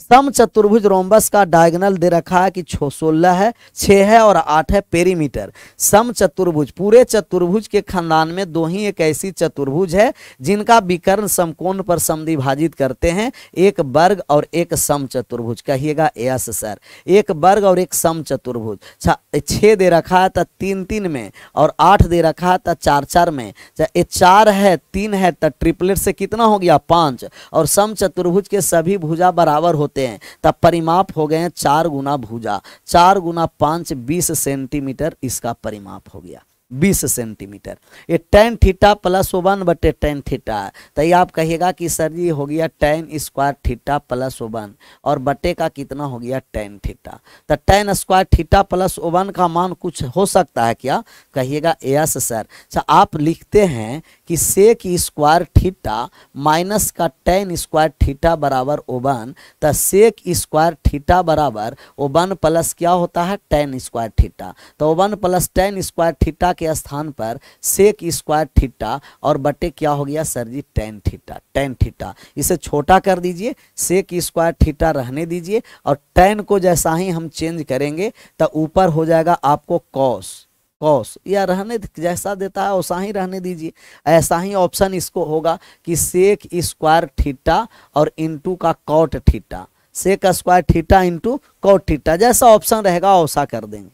सम चतुर्भुज रोम्बस का डायगनल दे रखा है कि छो सोलह है छ है और आठ है पेरीमीटर सम चतुर्भुज पूरे चतुर्भुज के खानदान में दो ही एक ऐसी चतुर्भुज है जिनका विकर्ण समकोण पर समिभाजित करते हैं एक वर्ग और एक सम चतुर्भुज कहिएगा यस सर एक वर्ग और एक सम चतुर्भुज छ दे रखा है तो तीन तीन में और आठ दे रखा है तो चार चार में चाहे चार है तीन है तो ट्रिपलेट से कितना हो गया पाँच और सम चतुर्भुज के सभी भुजा बराबर हो होते हैं तब परिमाप हो गए हैं चार गुना भूजा चार गुना पाँच बीस सेंटीमीटर इसका परिमाप हो गया बीस सेंटीमीटर ये टेन थीटा प्लस वन बटे टेन थीटा तो ये आप कहिएगा कि सर जी हो गया tan square theta plus one और बटे का कितना हो गया टेन थीटा तो tan square theta plus one का मान कुछ हो सकता है क्या कहिएगा यस सर सर आप लिखते हैं कि सेक स्क्वायर थीटा माइनस का टेन स्क्वायर थीटा बराबर ओवन तो सेक स्क्वायर थीटा बराबर ओवन प्लस क्या होता है टेन स्क्वायर थीटा तो one plus tan square theta के स्थान पर सेक स्क्वायर थीटा और बटे क्या हो गया sir ji tan theta tan theta इसे छोटा कर दीजिए सेक स्क्वायर थीटा रहने दीजिए और टेन को जैसा ही हम चेंज करेंगे तो ऊपर हो जाएगा आपको कॉस कॉस या रहने जैसा देता है वैसा ही रहने दीजिए ऐसा ही ऑप्शन इसको होगा कि सेक स्क्वायर थीटा और इंटू का cot theta sec square theta into cot theta जैसा ऑप्शन रहेगा वैसा कर देंगे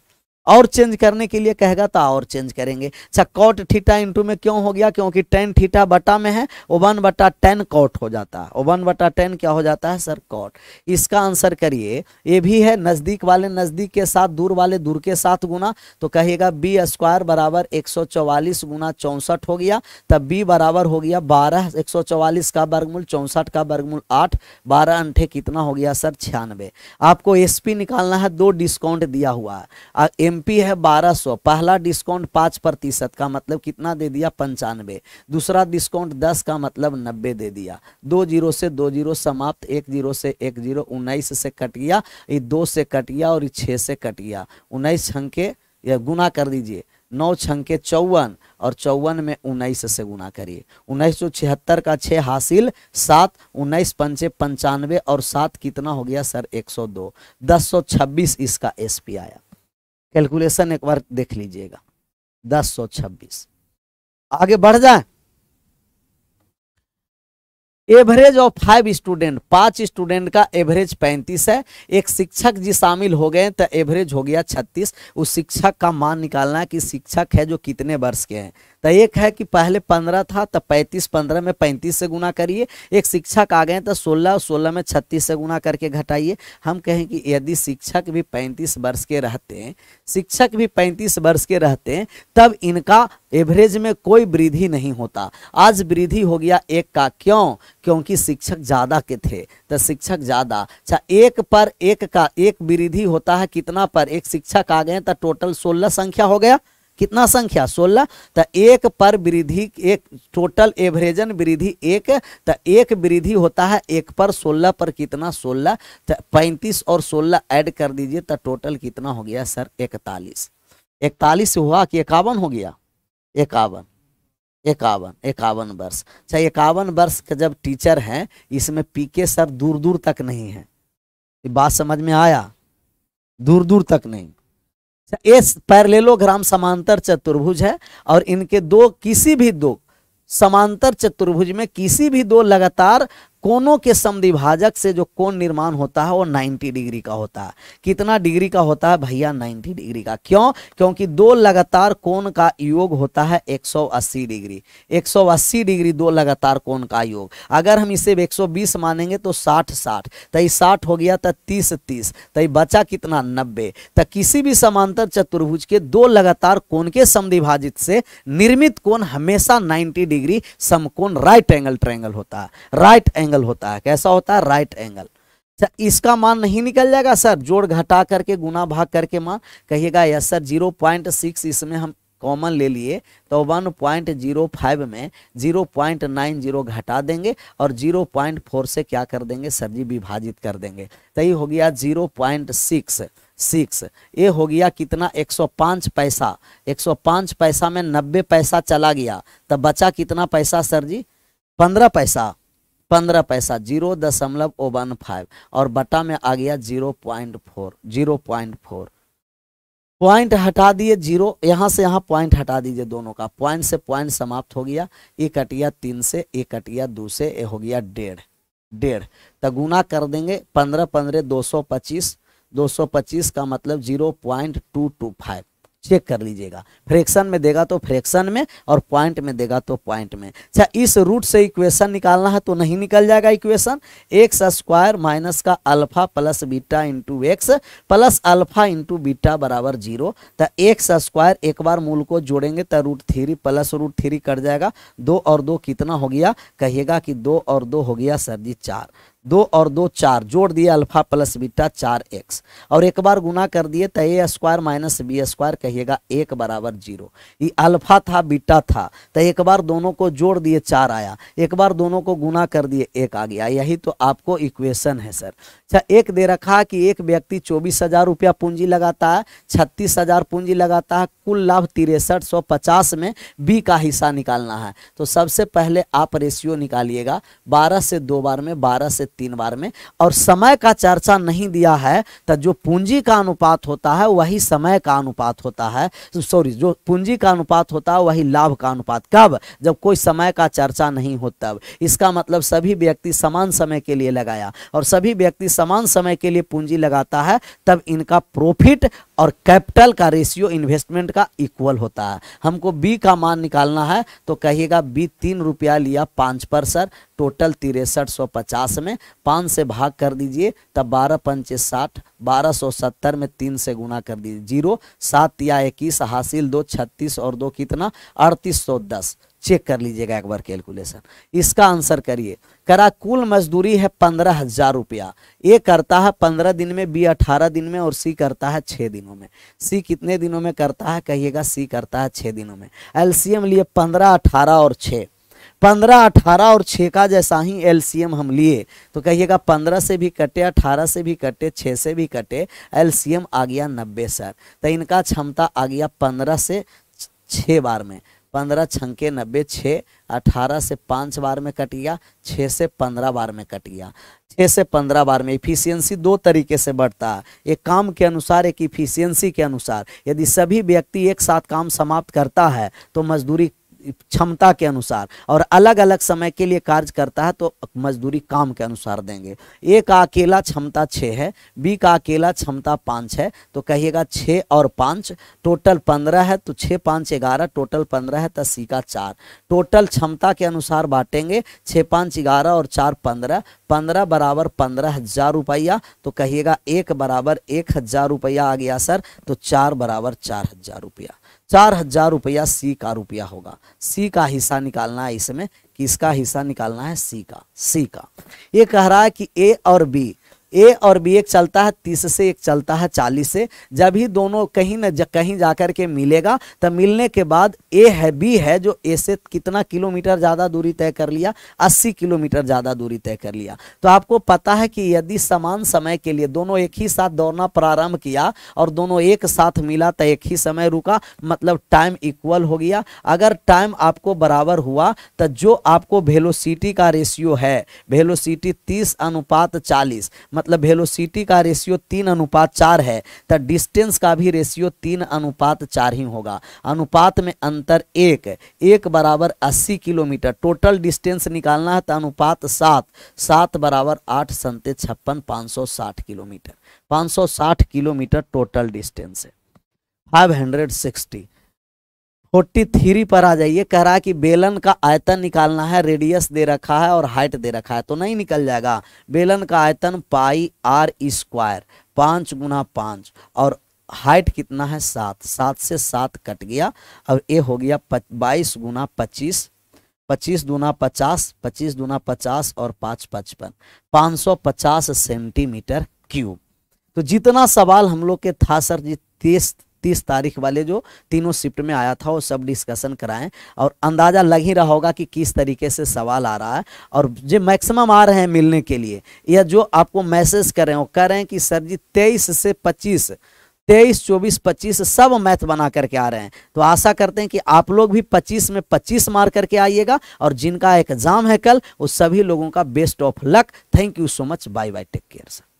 और चेंज करने के लिए कहेगा तो और चेंज करेंगे अच्छा कॉट थीटा इंटू में क्यों हो गया क्योंकि टेन थीटा बटा में है वन बटा टेन कॉट हो जाता है वन बटा टेन क्या हो जाता है सर कॉट इसका आंसर करिए ये भी है नज़दीक वाले नज़दीक के साथ दूर वाले दूर के साथ गुना तो कहेगा बी स्क्वायर बराबर एक सौ चौवालीस गुना चौंसठ हो गया तब बी बराबर हो गया बारह एक सौ चौवालीस का वर्गमूल चौंसठ का वर्गमूल आठ बारह अंठे कितना हो गया सर छियानवे आपको एस निकालना है दो डिस्काउंट दिया हुआ है एमपी है 1200 पहला डिस्काउंट पांच प्रतिशत का मतलब कितना दे दिया पंचानवे दूसरा डिस्काउंट दस का मतलब नब्बे दे दिया दो जीरो से दो जीरो समाप्त एक जीरो से एक जीरो उन्नीस से कट गया ये दो से कट गया और छह से कट गया उन्नीस छंके या गुना कर दीजिए नौ छंके चौवन और चौवन में उन्नीस से गुना करिए उन्नीस सौ छिहत्तर का छः हासिल सात उन्नीस पंचे पंचानवे और सात कितना हो गया सर एक सौ दो दस सौ छब्बीस इसका एसपी आया कैलकुलेशन एक बार देख लीजिएगा दस सौ छब्बीस आगे बढ़ जाए एवरेज ऑफ फाइव स्टूडेंट पांच स्टूडेंट का एवरेज पैंतीस है एक शिक्षक जी शामिल हो गए तो एवरेज हो गया छत्तीस उस शिक्षक का मान निकालना है कि शिक्षक है जो कितने वर्ष के हैं तो एक है कि पहले पंद्रह था तो पैंतीस पंद्रह में पैंतीस से गुना करिए एक शिक्षक आ गए तो सोलह और सोलह में छत्तीस से गुना करके घटाइए हम कहें कि यदि शिक्षक भी पैंतीस वर्ष के रहते हैं शिक्षक भी पैंतीस वर्ष के रहते हैं तब इनका एवरेज में कोई वृद्धि नहीं होता आज वृद्धि हो गया एक का क्यों क्योंकि शिक्षक ज़्यादा के थे तो शिक्षक ज़्यादा अच्छा एक पर एक का एक वृद्धि होता है कितना पर एक शिक्षक आ गए तो टोटल सोलह संख्या हो गया कितना संख्या सोलह तो एक पर वृद्धि एक टोटल एवरेजन वृद्धि एक तो एक वृद्धि होता है एक पर सोलह पर कितना सोलह तो पैंतीस और सोलह ऐड कर दीजिए तो टोटल कितना हो गया सर इकतालीस इकतालीस हुआ कि इक्यावन हो गया इक्यावन इक्यावन इक्यावन वर्ष अच्छा इक्यावन वर्ष का जब टीचर हैं इसमें पीके सर दूर दूर तक नहीं है बात समझ में आया दूर दूर तक नहीं ये अच्छा, पैरलेलोग्राम समांतर चतुर्भुज है और इनके दो किसी भी दो समांतर चतुर्भुज में किसी भी दो लगातार कोनों के समिभाजक से जो कोण निर्माण होता है वो 90 डिग्री का होता है कितना डिग्री का होता है भैया 90 डिग्री का क्यों क्योंकि दो लगातार कोण का योग होता है 180 डिग्री 180 डिग्री दो लगातार कोण का योग अगर हम इसे 120 मानेंगे तो 60 60 तई 60 हो गया तो 30 30 तई बचा कितना 90 तो किसी भी समांतर चतुर्भुज के दो लगातार कोण के समिभाजित से निर्मित कोण हमेशा नाइन्टी डिग्री समकोण राइट एंगल ट्रैंगल होता है राइट एंगल एंगल होता है कैसा होता है राइट एंगल अच्छा इसका मान नहीं निकल जाएगा सर जोड़ घटा करके गुना भाग करके मान कहिएगा yes sir zero point six इसमें हम कॉमन ले लिए तो वन पॉइंट जीरो फाइव में जीरो पॉइंट नाइन जीरो घटा देंगे और जीरो पॉइंट फोर से क्या कर देंगे सर जी विभाजित कर देंगे तो ये हो गया जीरो पॉइंट सिक्स सिक्स ये हो गया कितना 105 पैसा 105 पैसा में 90 पैसा चला गया तब तो बचा कितना पैसा सर जी पंद्रह पैसा पंद्रह पैसा जीरो दशमलव ओ वन फाइव और बटा में आ गया zero point four zero point four point हटा दिए जीरो यहाँ से यहाँ पॉइंट हटा दीजिए दोनों का पॉइंट से पॉइंट समाप्त हो गया एक कटिया तीन से एक कटिया दो से ए हो गया डेढ़ डेढ़ तो गुना कर देंगे पंद्रह पंद्रह दो सौ पच्चीस दो सौ पच्चीस का मतलब zero point two two five check कर लीजिएगा फ्रैक्शन में देगा तो फ्रैक्शन में और पॉइंट में देगा तो पॉइंट में अच्छा इस रूट से इक्वेशन निकालना है तो नहीं निकल जाएगा इक्वेशन एक्स स्क्वायर माइनस का alpha plus beta into X plus alpha into beta बराबर जीरो तो एक्स स्क्वायर एक बार मूल को जोड़ेंगे तो root three plus root three cut जाएगा दो और दो कितना हो गया कहिएगा कि दो और दो हो गया सर जी चार दो और दो चार जोड़ दिए अल्फा प्लस बीटा चार एक्स और एक बार गुना कर दिए तो A square minus B square कहिएगा एक बराबर जीरो ये अल्फा था बीटा था तो एक बार दोनों को जोड़ दिए चार आया एक बार दोनों को गुना कर दिए एक आ गया यही तो आपको इक्वेशन है सर अच्छा एक दे रखा कि एक व्यक्ति चौबीस हजार रुपया पूंजी लगाता है छत्तीस हजार पूंजी लगाता है कुल लाभ तिरसठ सौ पचास में बी का हिस्सा निकालना है तो सबसे पहले आप रेशियो निकालिएगा बारह से दो बार में बारह से तीन बार में और समय का चर्चा नहीं दिया है तो जो पूंजी का अनुपात होता है वही समय का अनुपात होता है सॉरी जो पूंजी का अनुपात होता है वही लाभ का अनुपात कब जब कोई समय का चर्चा नहीं हो तब इसका मतलब सभी व्यक्ति समान समय के लिए लगाया और सभी व्यक्ति समान समय के लिए पूंजी लगाता है तब इनका प्रॉफिट और कैपिटल का रेशियो इन्वेस्टमेंट का इक्वल होता है हमको बी का मान निकालना है तो कहिएगा बी तीन रुपया लिया पाँच पर सर टोटल तिरसठ सौ पचास में पाँच से भाग कर दीजिए तब बारह पंचे साठ बारह सौ सत्तर में तीन से गुना कर दीजिए जीरो सात या इक्कीस हासिल दो छत्तीस और दो कितना अड़तीस सौ दस चेक कर लीजिएगा एक बार कैलकुलेशन इसका आंसर करिए करा कुल मजदूरी है पंद्रह हजार रुपया ए करता है पंद्रह दिन में बी अठारह दिन में और सी करता है छः दिनों में सी कितने दिनों में करता है कहिएगा सी करता है छः दिनों में एलसीएम लिए पंद्रह अठारह और छः पंद्रह अठारह और छः का जैसा ही एलसीएम हम लिए तो कहिएगा पंद्रह से भी कटे अठारह से भी कटे छः से भी कटे एलसीएम आ गया नब्बे सर तो इनका क्षमता आ गया पंद्रह से छः बार में पंद्रह छंके नब्बे छः अठारह से पाँच बार में कट गया छः से पंद्रह बार में कट गया छः से पंद्रह बार में इफिशियंसी दो तरीके से बढ़ता है एक काम के अनुसार एक इफिशियंसी के अनुसार यदि सभी व्यक्ति एक साथ काम समाप्त करता है तो मजदूरी क्षमता के अनुसार और अलग अलग समय के लिए कार्य करता है तो मजदूरी काम के अनुसार देंगे ए का अकेला क्षमता छः है बी का अकेला क्षमता पाँच है तो कहिएगा छः और पाँच टोटल पंद्रह है तो छः पाँच ग्यारह टोटल पंद्रह है तो सी का चार टोटल क्षमता के अनुसार बांटेंगे छः पाँच ग्यारह और चार पंद्रह पंद्रह बराबर पंद्रह हज़ार रुपया तो कहिएगा एक बराबर एक हज़ार रुपया आ गया सर तो चार बराबर चार हज़ार रुपया चार हजार रुपया सी का रुपया होगा सी का हिस्सा निकालना है इसमें किसका हिस्सा निकालना है सी का सी का ये कह रहा है कि ए और बी ए और बी एक चलता है तीस से एक चलता है चालीस से जब ही दोनों कहीं न जा, कहीं जाकर के मिलेगा तो मिलने के बाद ए है बी है जो ए से कितना किलोमीटर ज़्यादा दूरी तय कर लिया अस्सी किलोमीटर ज़्यादा दूरी तय कर लिया तो आपको पता है कि यदि समान समय के लिए दोनों एक ही साथ दौड़ना प्रारंभ किया और दोनों एक साथ मिला तो एक ही समय रुका मतलब टाइम इक्वल हो गया अगर टाइम आपको बराबर हुआ तो जो आपको वेलोसिटी का रेशियो है वेलोसिटी तीस अनुपात चालीस मतलब मतलब वेलोसिटी का रेशियो तीन अनुपात चार है तो डिस्टेंस का भी रेशियो तीन अनुपात चार ही होगा अनुपात में अंतर एक एक बराबर अस्सी किलोमीटर टोटल डिस्टेंस निकालना है तो अनुपात सात सात बराबर आठ संते छप्पन पाँच सौ साठ किलोमीटर पाँच सौ साठ किलोमीटर टोटल डिस्टेंस है five hundred sixty forty three पर आ जाइए कह रहा है कि बेलन का आयतन निकालना है रेडियस दे रखा है और हाइट दे रखा है तो नहीं निकल जाएगा बेलन का आयतन पाई आर स्क्वायर पाँच गुना पाँच और हाइट कितना है सात सात से सात कट गया अब ये हो गया बाईस गुना पच्चीस पच्चीस दूना पचास पच्चीस दूना पचास और पाँच पचपन पाँच सौ पचास सेंटीमीटर क्यूब तो जितना सवाल हम लोग के था सर जी तेईस तीस तारीख वाले जो तीनों शिफ्ट में आया था वो सब डिस्कशन कराएं और अंदाज़ा लग ही रहा होगा कि किस तरीके से सवाल आ रहा है और जो मैक्सिमम आ रहे हैं मिलने के लिए या जो आपको मैसेज कर रहे हैं वो कह रहे हैं कि सर जी तेईस से पच्चीस तेईस चौबीस पच्चीस सब मैथ बना करके आ रहे हैं तो आशा करते हैं कि आप लोग भी पच्चीस में पच्चीस मार करके आइएगा और जिनका एग्जाम है कल उस सभी लोगों का best of luck thank you so much bye bye take care sir